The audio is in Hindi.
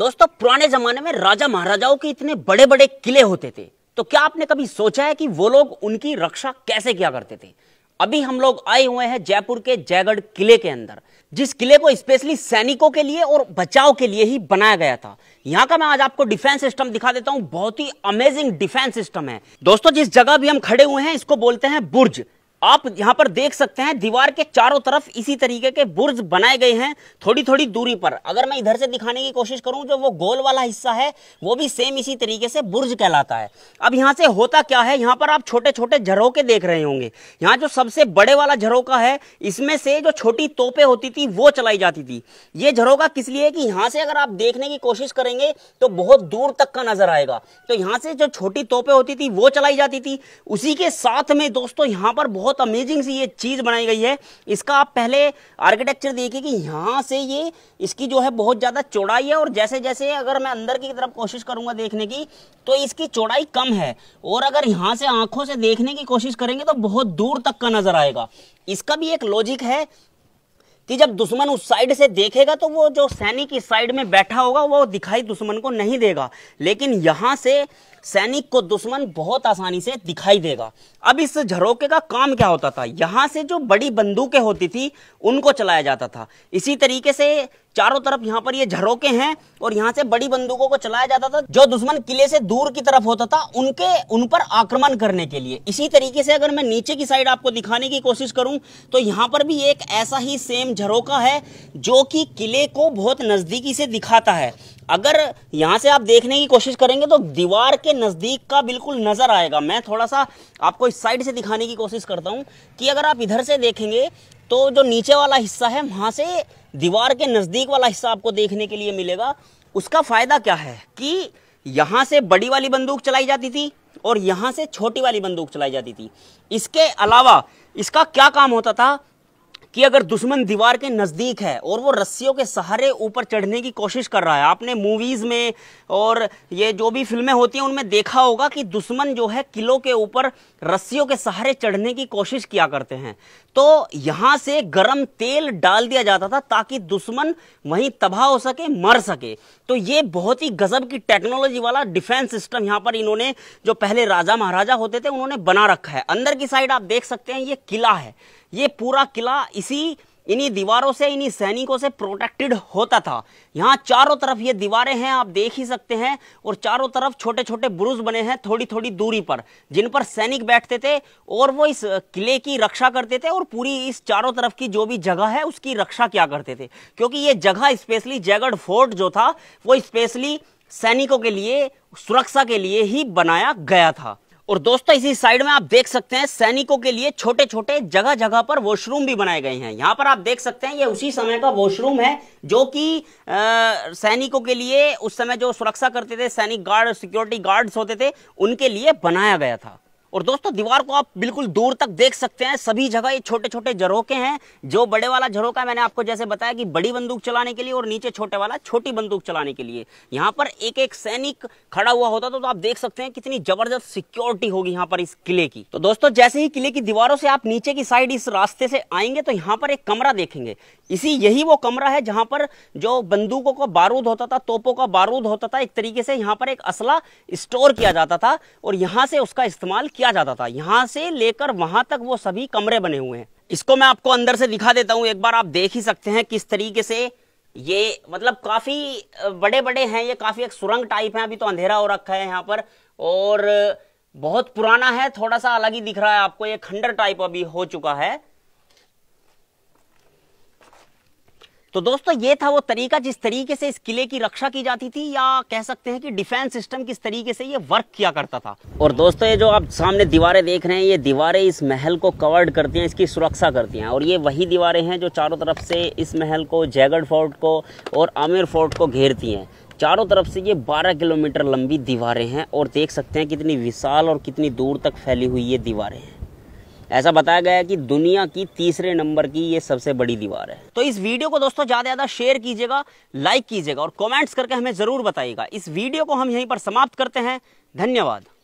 दोस्तों पुराने जमाने में राजा महाराजाओं के इतने बड़े बड़े किले होते थे तो क्या आपने कभी सोचा है कि वो लोग उनकी रक्षा कैसे किया करते थे अभी हम लोग आए हुए हैं जयपुर के जयगढ़ किले के अंदर जिस किले को स्पेशली सैनिकों के लिए और बचाव के लिए ही बनाया गया था यहाँ का मैं आज आपको डिफेंस सिस्टम दिखा देता हूँ बहुत ही अमेजिंग डिफेंस सिस्टम है दोस्तों जिस जगह भी हम खड़े हुए हैं इसको बोलते हैं बुर्ज आप यहां पर देख सकते हैं दीवार के चारों तरफ इसी तरीके के बुर्ज बनाए गए हैं थोड़ी थोड़ी दूरी पर अगर मैं इधर से दिखाने की कोशिश करूं जो वो गोल वाला हिस्सा है वो भी सेम इसी तरीके से बुर्ज कहलाता है अब यहां से होता क्या है यहां पर आप छोटे छोटे झरोके देख रहे होंगे यहाँ जो सबसे बड़े वाला झरोका है इसमें से जो छोटी तोपे होती थी वो चलाई जाती थी ये झरोका किस लिए कि यहाँ से अगर आप देखने की कोशिश करेंगे तो बहुत दूर तक का नजर आएगा तो यहाँ से जो छोटी तोपे होती थी वो चलाई जाती थी उसी के साथ में दोस्तों यहाँ पर बहुत बहुत अमेजिंग सी ये चीज़ बनाई गई है इसका आप पहले आर्किटेक्चर देखिए कि यहाँ से ये इसकी जो है बहुत ज़्यादा चौड़ाई है और जैसे जैसे अगर मैं अंदर की तरफ कोशिश करूँगा देखने की तो इसकी चौड़ाई कम है और अगर यहाँ से आंखों से देखने की कोशिश करेंगे तो बहुत दूर तक का नज़र आएगा इसका भी एक लॉजिक है कि जब दुश्मन उस साइड से देखेगा तो वो जो सैनिक इस साइड में बैठा होगा वो दिखाई दुश्मन को नहीं देगा लेकिन यहाँ से सैनिक को दुश्मन बहुत आसानी से दिखाई देगा अब इस झरोके का काम क्या होता था यहाँ से जो बड़ी बंदूकें होती थी उनको चलाया जाता था इसी तरीके से चारों तरफ यहाँ पर ये झरोके हैं और यहाँ से बड़ी बंदूकों को चलाया जाता था जो दुश्मन किले से दूर की तरफ होता था उनके उन पर आक्रमण करने के लिए इसी तरीके से अगर मैं नीचे की साइड आपको दिखाने की कोशिश करूं तो यहाँ पर भी एक ऐसा ही सेम झरोका है जो कि किले को बहुत नज़दीकी से दिखाता है अगर यहाँ से आप देखने की कोशिश करेंगे तो दीवार के नज़दीक का बिल्कुल नज़र आएगा मैं थोड़ा सा आपको इस साइड से दिखाने की कोशिश करता हूँ कि अगर आप इधर से देखेंगे तो जो नीचे वाला हिस्सा है वहां से दीवार के नज़दीक वाला हिस्सा आपको देखने के लिए मिलेगा उसका फ़ायदा क्या है कि यहाँ से बड़ी वाली बंदूक चलाई जाती थी और यहाँ से छोटी वाली बंदूक चलाई जाती थी इसके अलावा इसका क्या काम होता था कि अगर दुश्मन दीवार के नज़दीक है और वो रस्सियों के सहारे ऊपर चढ़ने की कोशिश कर रहा है आपने मूवीज़ में और ये जो भी फिल्में होती हैं उनमें देखा होगा कि दुश्मन जो है किलों के ऊपर रस्सियों के सहारे चढ़ने की कोशिश किया करते हैं तो यहाँ से गर्म तेल डाल दिया जाता था ताकि दुश्मन वहीं तबाह हो सके मर सके तो ये बहुत ही गजब की टेक्नोलॉजी वाला डिफेंस सिस्टम यहाँ पर इन्होंने जो पहले राजा महाराजा होते थे उन्होंने बना रखा है अंदर की साइड आप देख सकते हैं ये किला है ये पूरा किला इसी इन्हीं दीवारों से इन्हीं सैनिकों से प्रोटेक्टेड होता था यहाँ चारों तरफ ये दीवारें हैं आप देख ही सकते हैं और चारों तरफ छोटे छोटे बुरुज बने हैं थोड़ी थोड़ी दूरी पर जिन पर सैनिक बैठते थे और वो इस किले की रक्षा करते थे और पूरी इस चारों तरफ की जो भी जगह है उसकी रक्षा क्या करते थे क्योंकि ये जगह स्पेशली जयगढ़ फोर्ट जो था वो स्पेशली सैनिकों के लिए सुरक्षा के लिए ही बनाया गया था और दोस्तों इसी साइड में आप देख सकते हैं सैनिकों के लिए छोटे छोटे जगह जगह पर वॉशरूम भी बनाए गए हैं यहाँ पर आप देख सकते हैं ये उसी समय का वॉशरूम है जो कि सैनिकों के लिए उस समय जो सुरक्षा करते थे सैनिक गार्ड सिक्योरिटी गार्ड्स होते थे उनके लिए बनाया गया था और दोस्तों दीवार को आप बिल्कुल दूर तक देख सकते हैं सभी जगह ये छोटे छोटे झरोके हैं जो बड़े वाला झरोका मैंने आपको जैसे बताया कि बड़ी बंदूक चलाने के लिए और नीचे छोटे वाला छोटी बंदूक चलाने के लिए यहाँ पर एक एक सैनिक खड़ा हुआ होता तो, तो आप देख सकते हैं कितनी जबरदस्त सिक्योरिटी होगी यहाँ पर इस किले की तो दोस्तों जैसे ही किले की दीवारों से आप नीचे की साइड इस रास्ते से आएंगे तो यहाँ पर एक कमरा देखेंगे इसी यही वो कमरा है जहां पर जो बंदूकों का बारूद होता था तोपों का बारूद होता था एक तरीके से यहाँ पर एक असला स्टोर किया जाता था और यहाँ से उसका इस्तेमाल किया किया जाता था यहाँ से लेकर वहां तक वो सभी कमरे बने हुए हैं इसको मैं आपको अंदर से दिखा देता हूँ एक बार आप देख ही सकते हैं किस तरीके से ये मतलब काफी बड़े बड़े हैं ये काफी एक सुरंग टाइप है अभी तो अंधेरा हो रखा है यहाँ पर और बहुत पुराना है थोड़ा सा अलग ही दिख रहा है आपको ये खंडर टाइप अभी हो चुका है तो दोस्तों ये था वो तरीका जिस तरीके से इस किले की रक्षा की जाती थी या कह सकते हैं कि डिफेंस सिस्टम किस तरीके से ये वर्क किया करता था और दोस्तों ये जो आप सामने दीवारें देख रहे हैं ये दीवारें इस महल को कवर्ड करती हैं इसकी सुरक्षा करती हैं और ये वही दीवारें हैं जो चारों तरफ से इस महल को जयगढ़ फोर्ट को और आमिर फोर्ट को घेरती हैं चारों तरफ से ये 12 किलोमीटर लंबी दीवारें हैं और देख सकते हैं कितनी विशाल और कितनी दूर तक फैली हुई ये दीवारें हैं ऐसा बताया गया है कि दुनिया की तीसरे नंबर की ये सबसे बड़ी दीवार है तो इस वीडियो को दोस्तों ज़्यादा ज़्यादा शेयर कीजिएगा लाइक कीजिएगा और कमेंट्स करके हमें ज़रूर बताइएगा इस वीडियो को हम यहीं पर समाप्त करते हैं धन्यवाद